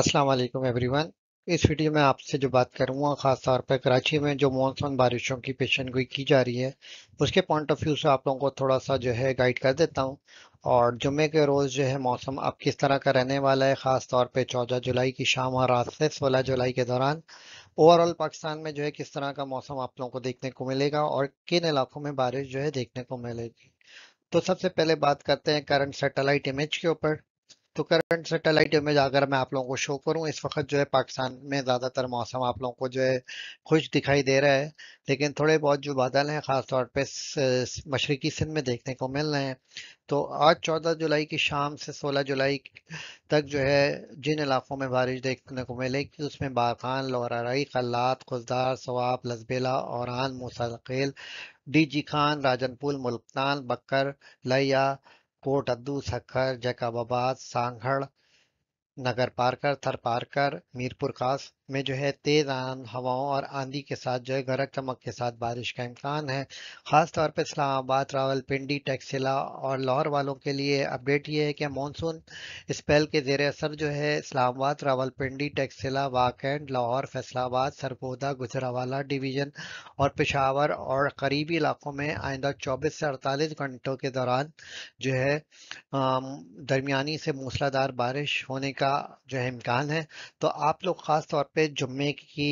अस्सलाम वालेकुम एवरीवन इस वीडियो में आपसे जो बात करूंगा ख़ास तौर पर कराची में जो मानसून बारिशों की पेशन गोई की जा रही है उसके पॉइंट ऑफ व्यू से आप लोगों को थोड़ा सा जो है गाइड कर देता हूं और जुमे के रोज़ जो है मौसम अब किस तरह का रहने वाला है ख़ास तौर पे 14 जुलाई की शाम और रात से 16 जुलाई के दौरान ओवरऑल पाकिस्तान में जो है किस तरह का मौसम आप लोगों को देखने को मिलेगा और किन इलाकों में बारिश जो है देखने को मिलेगी तो सबसे पहले बात करते हैं करंट सेटेलाइट इमेज के ऊपर तो करंट सेटेलाइट इमेज अगर मैं आप लोगों को शो करूं इस वक्त जो है पाकिस्तान में ज़्यादातर मौसम आप लोगों को जो है खुश दिखाई दे रहा है लेकिन थोड़े बहुत जो बादल हैं ख़ास तौर पे मशरकी सिंध में देखने को मिल रहे हैं तो आज चौदह जुलाई की शाम से सोलह जुलाई तक जो है जिन इलाकों में बारिश देखने को मिलेगी उसमें बाखान लौरारई खल्लात खुजदार सवाब लजबेला और मूसा डी जी खान राजनपुल मुल्तान बकर लिया कोट अद्दू सखर जैकाबाबाद सांगड़ नगर पारकर थर पारकर मीरपुर खास में जो है तेज हवाओं और आंधी के साथ जो है गरज चमक के साथ बारिश का इम्कान है खासतौर पर इस्लामाबाद रावलपिंडी टैक्सिला और लाहौर वालों के लिए अपडेट ये है कि मानसून स्पेल के जेर असर जो है इस्लामाबाद रावलपिंडी टैक्सिला वाकैंड लाहौर फैसलाबाद सरपोदा गुजरावाला डिवीजन और पेशावर और करीबी इलाकों में आइंदा चौबीस से अड़तालीस घंटों के दौरान जो है दरमिया से मूसलाधार बारिश होने का जो है इम्कान है तो आप लोग ख़ास तौर पर पे जुम्मे की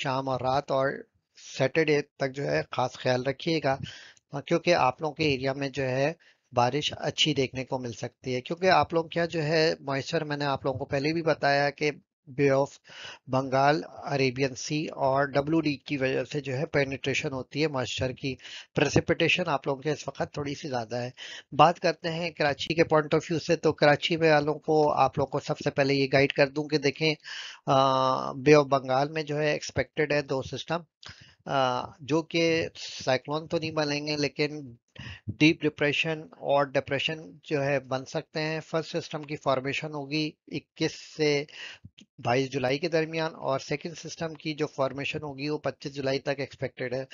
शाम और रात और सैटरडे तक जो है ख़ास ख्याल रखिएगा हाँ, क्योंकि आप लोगों के एरिया में जो है बारिश अच्छी देखने को मिल सकती है क्योंकि आप लोग क्या जो है मॉइस्चर मैंने आप लोगों को पहले भी बताया कि bay of Bengal Arabian sea और डब्ल्यू की वजह से जो है पेनिट्रेशन होती है मॉइस्चर की प्रेसिपिटेशन आप लोगों के इस वक्त थोड़ी सी ज़्यादा है बात करते हैं कराची के पॉइंट ऑफ व्यू से तो कराची में वालों को आप लोगों को सबसे पहले ये गाइड कर दूं कि देखें बे ऑफ बंगाल में जो है एक्सपेक्टेड है दो सिस्टम जो कि साइक्लोन तो नहीं बनेंगे लेकिन डीप डिप्रेशन और डिप्रेशन जो है बन सकते हैं फर्स्ट सिस्टम की फॉर्मेशन होगी 21 से 22 जुलाई के दरमियान और सेकंड सिस्टम की जो फॉर्मेशन होगी वो 25 जुलाई तक एक्सपेक्टेड है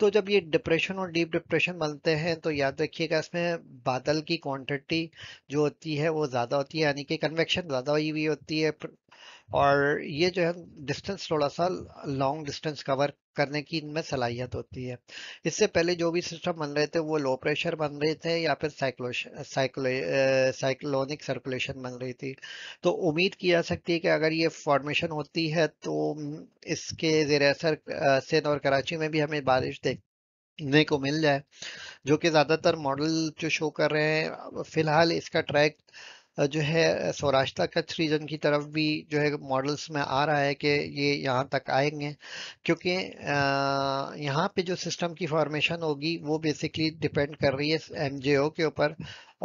तो जब ये डिप्रेशन और डीप डिप्रेशन बनते हैं तो याद रखिएगा इसमें बादल की क्वांटिटी जो होती है वो ज़्यादा होती है यानी कि कन्वेक्शन ज़्यादा हुई हुई होती है और ये जो है डिस्टेंस थोड़ा सा लॉन्ग डिस्टेंस कवर करने की इनमें सलाहियत होती है इससे पहले जो भी सिस्टम बन रहे थे वो लो प्रेशर बन रहे थे या फिर साइक्लोनिक सर्कुलेशन बन रही थी तो उम्मीद की जा सकती है कि अगर ये फॉर्मेशन होती है तो इसके जेर असर सिंध और कराची में भी हमें बारिश देखने को मिल जाए जो कि ज़्यादातर मॉडल जो शो कर रहे हैं फिलहाल इसका ट्रैक जो है सौराष्ट्र कच्छ रीजन की तरफ भी जो है मॉडल्स में आ रहा है कि ये यहाँ तक आएंगे क्योंकि यहाँ पे जो सिस्टम की फॉर्मेशन होगी वो बेसिकली डिपेंड कर रही है एम के ऊपर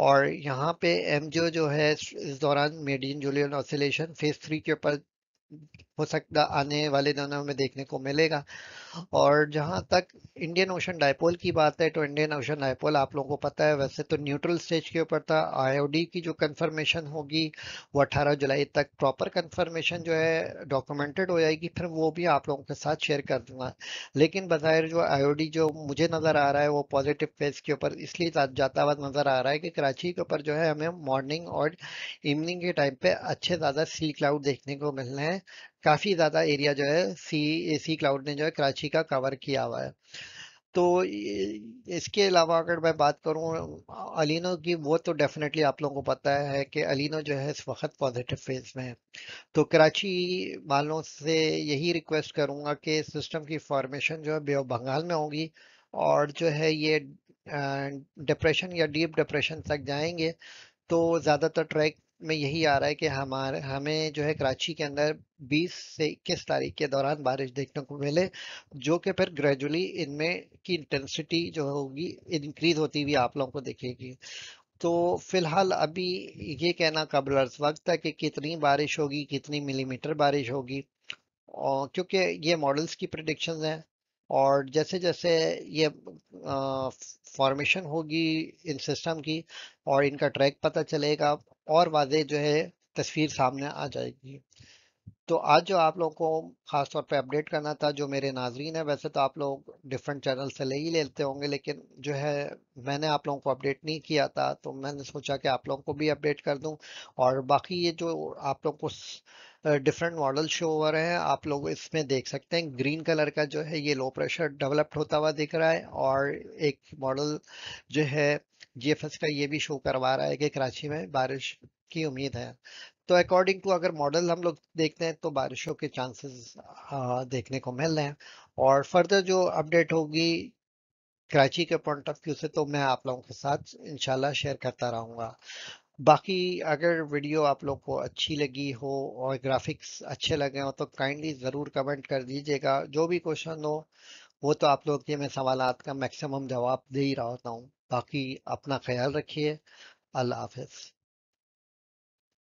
और यहाँ पे एम जो है इस दौरान Madden Julian oscillation phase three के ऊपर हो सकता आने वाले दिनों में देखने को मिलेगा और जहाँ तक इंडियन ओशन डायपोल की बात है तो इंडियन ओशन डायपोल आप लोगों को पता है वैसे तो न्यूट्रल स्टेज के ऊपर था आईओडी की जो कंफर्मेशन होगी वो 18 जुलाई तक प्रॉपर कंफर्मेशन जो है डॉक्यूमेंटेड हो जाएगी फिर वो भी आप लोगों के साथ शेयर कर दूंगा लेकिन बाहर जो आई जो मुझे नज़र आ रहा है वो पॉजिटिव फेज के ऊपर इसलिए जाता हुआ नज़र आ रहा है कि कराची के ऊपर जो है हमें मॉर्निंग और इवनिंग के टाइम पे अच्छे ज़्यादा सी क्लाउड देखने को मिल रहे हैं काफ़ी ज़्यादा एरिया जो है सी सी क्लाउड ने जो है कराची का कवर किया हुआ है तो इसके अलावा अगर मैं बात करूं अलिनो की वो तो डेफिनेटली आप लोगों को पता है कि अलिनो जो है इस वक्त पॉजिटिव फेज में है तो कराची वालों से यही रिक्वेस्ट करूंगा कि सिस्टम की फॉर्मेशन जो है बे बंगाल में होगी और जो है ये डिप्रेशन या डीप डिप्रेशन तक जाएंगे तो ज़्यादातर ट्रैक में यही आ रहा है कि हमारे हमें जो है कराची के अंदर 20 से इक्कीस तारीख के दौरान बारिश देखने को मिले जो कि फिर ग्रेजुअली इनमें की इंटेंसिटी जो होगी इंक्रीज होती हुई आप लोगों को देखेगी तो फिलहाल अभी ये कहना कबल अर्ज वक्त है कि कितनी बारिश होगी कितनी मिलीमीटर बारिश होगी और क्योंकि ये मॉडल्स की प्रडिक्शन है और जैसे जैसे ये फॉर्मेशन होगी इन सिस्टम की और इनका ट्रैक पता चलेगा और वाजे जो है तस्वीर सामने आ जाएगी तो आज जो आप लोगों को ख़ास तौर पर अपडेट करना था जो मेरे नाजरीन है वैसे तो आप लोग डिफरेंट चैनल से ले ही लेते होंगे लेकिन जो है मैंने आप लोगों को अपडेट नहीं किया था तो मैंने सोचा कि आप लोगों को भी अपडेट कर दूं और बाकी ये जो आप लोगों को डिफरेंट मॉडल शो हो रहे हैं आप लोग इसमें देख सकते हैं ग्रीन कलर का जो है ये लो प्रेशर डेवलप्ड होता हुआ दिख रहा है और एक मॉडल जो है जीएफएस का ये भी शो करवा रहा है कि कराची में बारिश की उम्मीद है तो अकॉर्डिंग टू अगर मॉडल हम लोग देखते हैं तो बारिशों के चांसेस देखने को मिल रहे हैं और फर्दर जो अपडेट होगी कराची के पॉइंट ऑफ व्यू से तो मैं आप लोगों के साथ इंशाल्लाह शेयर करता रहूँगा बाकी अगर वीडियो आप लोग को अच्छी लगी हो और ग्राफिक्स अच्छे लगे हो तो काइंडली ज़रूर कमेंट कर दीजिएगा जो भी क्वेश्चन हो वो तो आप लोग के मैं सवाल का मैक्सिमम जवाब दे ही रहा होता हूँ बाकी अपना ख्याल रखिए अल्लाह हाफिज़